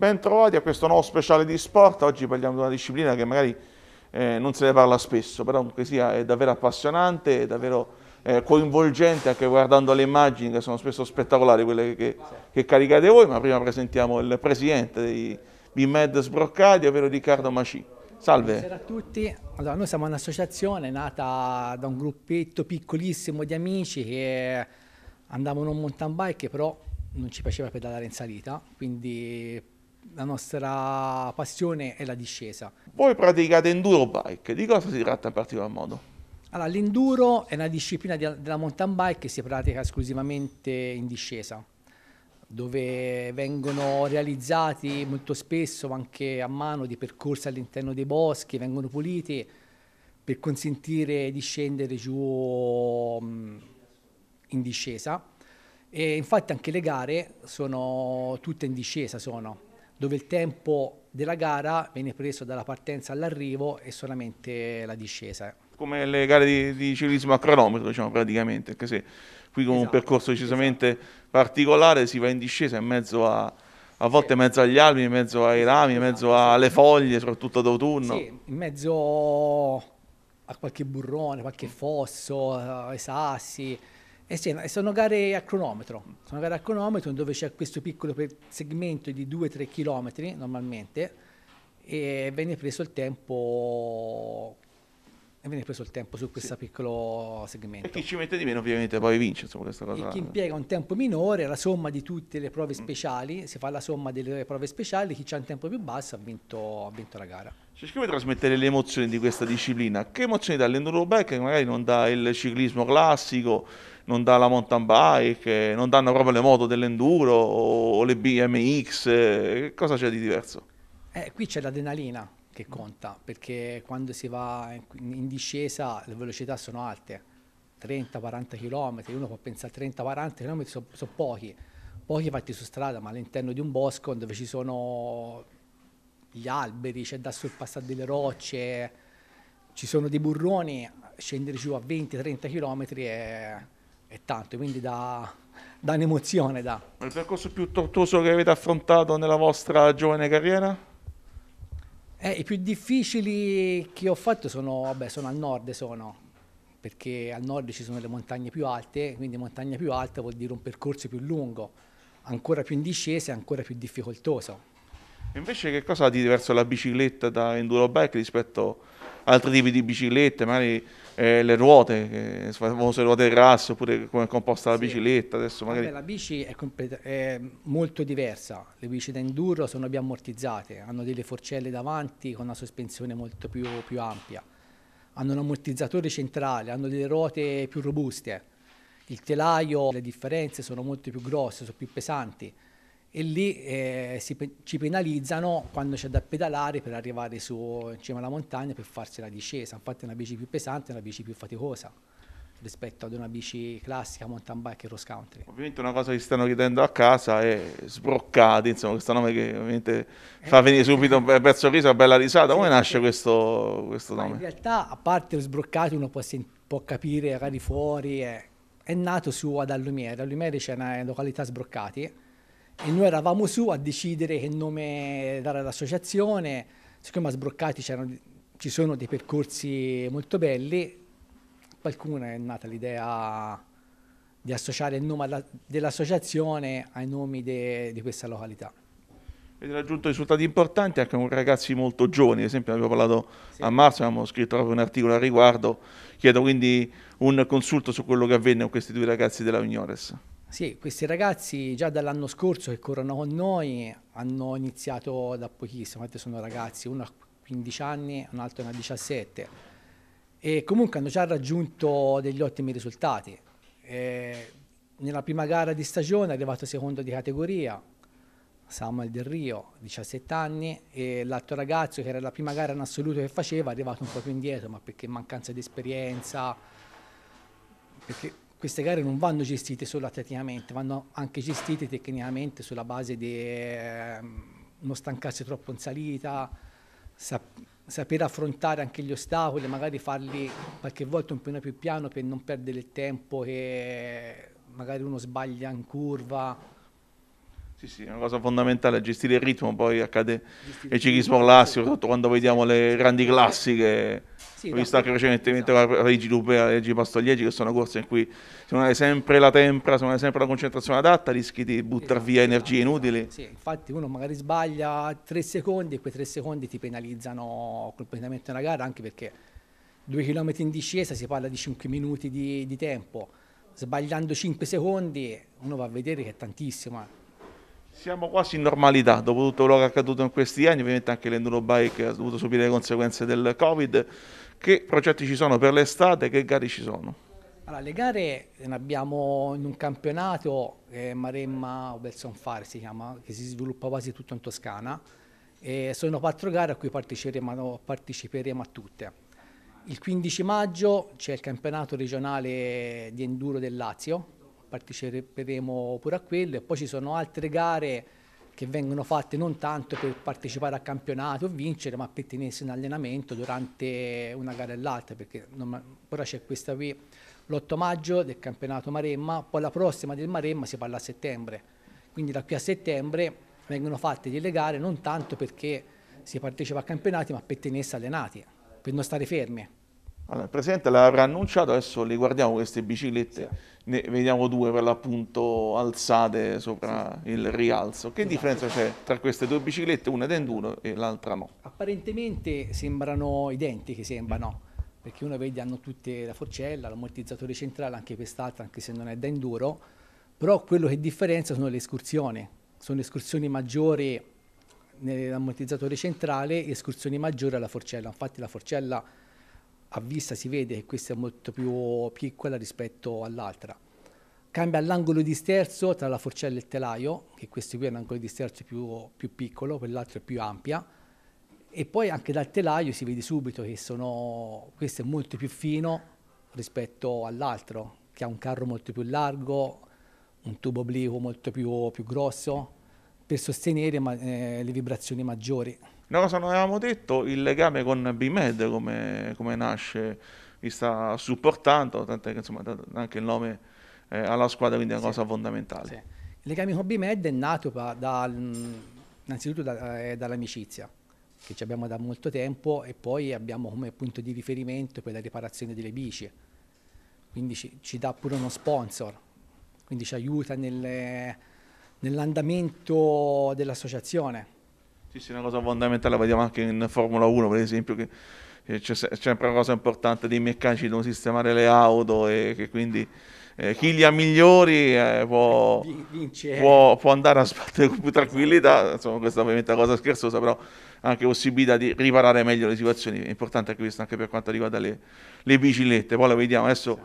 Bentrovati a questo nuovo speciale di sport, oggi parliamo di una disciplina che magari eh, non se ne parla spesso, però comunque sia è eh, davvero appassionante, è davvero eh, coinvolgente anche guardando le immagini che sono spesso spettacolari quelle che, che caricate voi, ma prima presentiamo il presidente di BIMED Sbroccati, ovvero Riccardo Maci. Salve. Buonasera a tutti. Allora, noi siamo un'associazione nata da un gruppetto piccolissimo di amici che andavano in mountain bike, però non ci piaceva pedalare in salita, quindi la nostra passione è la discesa. Voi praticate enduro bike, di cosa si tratta in particolar modo? Allora, l'enduro è una disciplina della mountain bike che si pratica esclusivamente in discesa, dove vengono realizzati molto spesso anche a mano dei percorsi all'interno dei boschi, vengono puliti per consentire di scendere giù in discesa. E infatti anche le gare sono tutte in discesa, sono dove il tempo della gara viene preso dalla partenza all'arrivo e solamente la discesa. Come le gare di, di ciclismo a cronometro, diciamo praticamente, anche se qui con esatto, un percorso esatto. decisamente esatto. particolare si va in discesa in mezzo a, a volte in mezzo agli alberi, in mezzo ai esatto, rami, in mezzo esatto, alle foglie, soprattutto d'autunno. Sì, in mezzo a qualche burrone, qualche fosso, eh, ai sassi. Eh e sono gare a cronometro, sono gare a cronometro dove c'è questo piccolo segmento di 2-3 km normalmente e viene preso il tempo e viene preso il tempo su questo sì. piccolo segmento. E chi ci mette di meno ovviamente poi vince, insomma, questa cosa. E chi impiega un tempo minore, la somma di tutte le prove mm. speciali, mm. si fa la somma delle prove speciali, chi ha un tempo più basso ha vinto, ha vinto la gara. Cerchi di trasmettere le emozioni di questa disciplina. Che emozioni dà l'enduro bike che magari non dà il ciclismo classico, non dà la mountain bike, non danno proprio le moto dell'enduro o le BMX, che cosa c'è di diverso? Eh, qui c'è l'adrenalina, che conta, perché quando si va in, in discesa le velocità sono alte, 30-40 km, uno può pensare 30-40 km sono so pochi, pochi fatti su strada, ma all'interno di un bosco dove ci sono gli alberi, c'è da sorpassare delle rocce, ci sono dei burroni, scendere giù a 20-30 km è, è, tanto, quindi da, da un'emozione. Da. Il percorso più tortuoso che avete affrontato nella vostra giovane carriera? Eh, I più difficili che ho fatto sono, vabbè, sono al nord, sono, perché al nord ci sono le montagne più alte, quindi montagna più alta vuol dire un percorso più lungo, ancora più in discesa e ancora più difficoltoso. Invece che cosa ha di diverso la bicicletta da enduro bike rispetto altri tipi di biciclette, magari eh, le ruote, eh, le famose ruote grasse, oppure come è composta la sì. bicicletta. Adesso magari... Vabbè, la bici è, è, molto diversa, le bici da enduro sono più ammortizzate, hanno delle forcelle davanti con una sospensione molto più, più ampia, hanno un ammortizzatore centrale, hanno delle ruote più robuste, il telaio, le differenze sono molto più grosse, sono più pesanti, e lì eh, si, ci penalizzano quando c'è da pedalare per arrivare su, in cima alla montagna per farsi la discesa. Infatti è una bici più pesante è una bici più faticosa rispetto ad una bici classica, mountain bike e cross country. Ovviamente una cosa che stanno chiedendo a casa è sbroccati, insomma questo nome che ovviamente eh. fa venire subito un bel sorriso, una bella risata. Come nasce questo, questo nome? in realtà a parte lo sbroccati uno può, può capire magari fuori, è, eh. è nato su ad Allumiere. Ad Allumiere c'è una località sbroccati e noi eravamo su a decidere che nome dare all'associazione, siccome a Sbroccati ci sono dei percorsi molto belli, qualcuno è nata l'idea di associare il nome dell'associazione ai nomi di questa località. Avete raggiunto risultati importanti anche con ragazzi molto giovani, ad esempio abbiamo parlato sì. a marzo, abbiamo scritto proprio un articolo al riguardo, chiedo quindi un consulto su quello che avvenne con questi due ragazzi della Vignores. Sì, questi ragazzi già dall'anno scorso che corrono con noi hanno iniziato da pochissimo, infatti sono ragazzi, uno ha 15 anni, un altro ne ha 17 e comunque hanno già raggiunto degli ottimi risultati. E nella prima gara di stagione è arrivato secondo di categoria, Samuel Del Rio, 17 anni, e l'altro ragazzo che era la prima gara in assoluto che faceva è arrivato un po' più indietro, ma perché mancanza di esperienza, perché queste gare non vanno gestite solo atleticamente, vanno anche gestite tecnicamente sulla base di eh, non stancarsi troppo in salita, sap saper affrontare anche gli ostacoli, magari farli qualche volta un po' più piano per non perdere il tempo che magari uno sbaglia in curva. Sì, sì, è una cosa fondamentale, gestire il ritmo poi accade nel ciclismo classico, quando vediamo le grandi classiche sì, ho visto anche precedentemente esatto. la Regi Lupea, la Regi Pastogliegi, che sono corse in cui se non hai sempre la tempra, se non hai sempre la concentrazione adatta, rischi di buttare esatto, via energie esatto. inutili. Esatto. Sì, infatti uno magari sbaglia tre secondi e quei tre secondi ti penalizzano completamente una gara, anche perché due chilometri in discesa si parla di cinque minuti di, di tempo. Sbagliando cinque secondi uno va a vedere che è tantissimo. Eh. Siamo quasi in normalità dopo tutto quello che è accaduto in questi anni, ovviamente anche l'endurobike ha dovuto subire le conseguenze del Covid, che progetti ci sono per l'estate? Che gare ci sono? Allora, le gare ne abbiamo in un campionato, eh, Maremma o Belson Fare si chiama, che si sviluppa quasi tutto in Toscana. E sono quattro gare a cui parteciperemo, parteciperemo a tutte. Il 15 maggio c'è il campionato regionale di enduro del Lazio, parteciperemo pure a quello e poi ci sono altre gare che vengono fatte non tanto per partecipare a campionati o vincere, ma per tenersi in allenamento durante una gara e l'altra, perché non, ora c'è questa qui l'8 maggio del campionato Maremma, poi la prossima del Maremma si parla a settembre, quindi da qui a settembre vengono fatte delle gare non tanto perché si partecipa a campionati, ma per tenersi allenati, per non stare fermi. Allora, il Presidente l'avrà annunciato, adesso li guardiamo queste biciclette, sì. ne vediamo due per l'appunto alzate sopra sì. il rialzo. Che esatto. differenza c'è tra queste due biciclette, una è enduro e l'altra no? Apparentemente sembrano identiche, sembrano, perché una vedi hanno tutte la forcella, l'ammortizzatore centrale, anche quest'altra, anche se non è da enduro, però quello che differenzia sono le escursioni, sono escursioni maggiori nell'ammortizzatore centrale e escursioni maggiori alla forcella, infatti la forcella a vista si vede che questa è molto più piccola rispetto all'altra. Cambia l'angolo di sterzo tra la forcella e il telaio, che questo qui è un angolo di sterzo più, più piccolo, quell'altro è più ampia, e poi anche dal telaio si vede subito che sono, questo è molto più fino rispetto all'altro, che ha un carro molto più largo, un tubo obliquo molto più, più grosso, per sostenere ma, eh, le vibrazioni maggiori. Una cosa non avevamo detto, il legame con BMED come, come nasce, vi sta supportando, tant'è che insomma anche il nome eh, alla squadra, quindi è una sì. cosa fondamentale. Sì. Il legame con BMED è nato da, innanzitutto da, eh, dall'amicizia che ci abbiamo da molto tempo e poi abbiamo come punto di riferimento per la riparazione delle bici, quindi ci, ci dà pure uno sponsor, quindi ci aiuta nelle nell'andamento dell'associazione. Sì, sì, una cosa fondamentale, vediamo anche in Formula 1 per esempio, che c'è sempre una cosa importante dei meccanici devono sistemare le auto e che quindi eh, chi li ha migliori eh, può, può, può, andare a sbattere con più tranquillità, insomma questa ovviamente è una cosa scherzosa, però anche possibilità di riparare meglio le situazioni, è importante anche questo anche per quanto riguarda le, le biciclette, poi lo vediamo adesso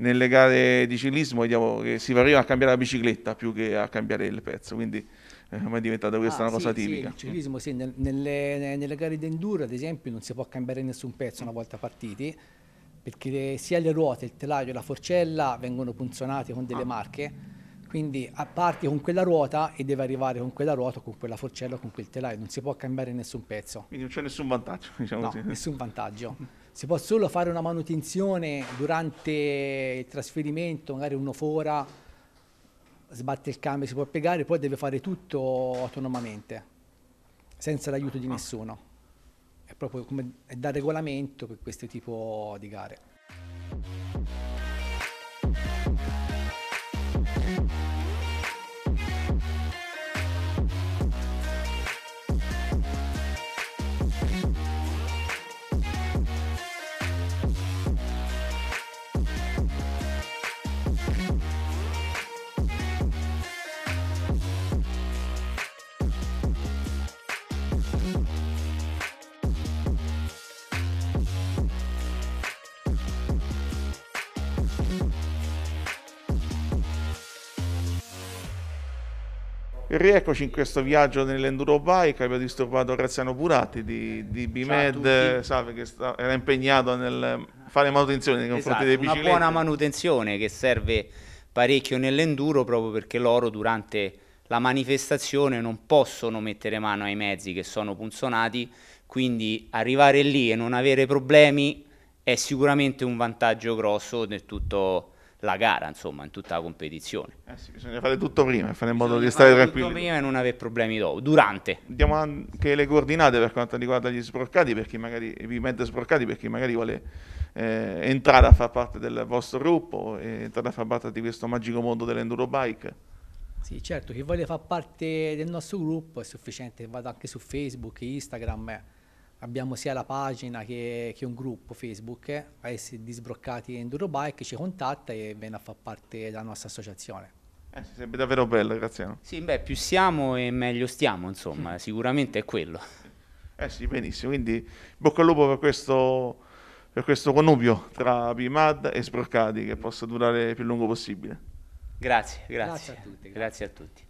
nelle gare di ciclismo vediamo che si arriva a cambiare la bicicletta più che a cambiare il pezzo, quindi eh, ma è diventata questa ah, una cosa tipica. Sì, il ciclismo, sì, nel, nelle, nelle, gare di enduro ad esempio non si può cambiare nessun pezzo una volta partiti, perché sia le ruote, il telaio e la forcella vengono punzionati con delle ah. marche, quindi parti con quella ruota e deve arrivare con quella ruota, con quella forcella, con quel telaio, non si può cambiare nessun pezzo. Quindi non c'è nessun vantaggio, diciamo no, così. nessun vantaggio. si può solo fare una manutenzione durante il trasferimento, magari uno fora, sbatte il cambio, si può piegare, poi deve fare tutto autonomamente, senza l'aiuto di ah. nessuno. È proprio come è da regolamento per questo tipo di gare. Rieccoci in questo viaggio nell'enduro bike, abbiamo disturbato Graziano Burati di, di Bimed, salve, che sta, era impegnato nel fare manutenzione nei confronti esatto, dei biciclette. Una buona manutenzione che serve parecchio nell'enduro proprio perché loro durante la manifestazione non possono mettere mano ai mezzi che sono punzonati, quindi arrivare lì e non avere problemi è sicuramente un vantaggio grosso del tutto la gara, insomma, in tutta la competizione. Eh sì, bisogna fare tutto prima, fare in modo bisogna di stare tranquilli. Tutto prima e non avere problemi dopo, durante. Diamo anche le coordinate per quanto riguarda gli sbroccati, per chi magari, mette sbroccati, per chi magari vuole eh, entrare a far parte del vostro gruppo, eh, entrare a far parte di questo magico mondo dell'enduro bike. Sì, certo, chi vuole far parte del nostro gruppo è sufficiente vado anche su Facebook, Instagram eh, abbiamo sia la pagina che, che un gruppo Facebook, AS eh, Disbroccati Enduro Bike, ci contatta e viene a far parte della nostra associazione. Eh, sarebbe davvero bello, Graziano. Sì, beh, più siamo e meglio stiamo, insomma, sicuramente è quello. Eh sì, benissimo, quindi bocca al lupo per questo, per questo connubio tra BMAD e Sbroccati che possa durare il più lungo possibile. Grazie, grazie, grazie a tutti. Grazie. Grazie a tutti.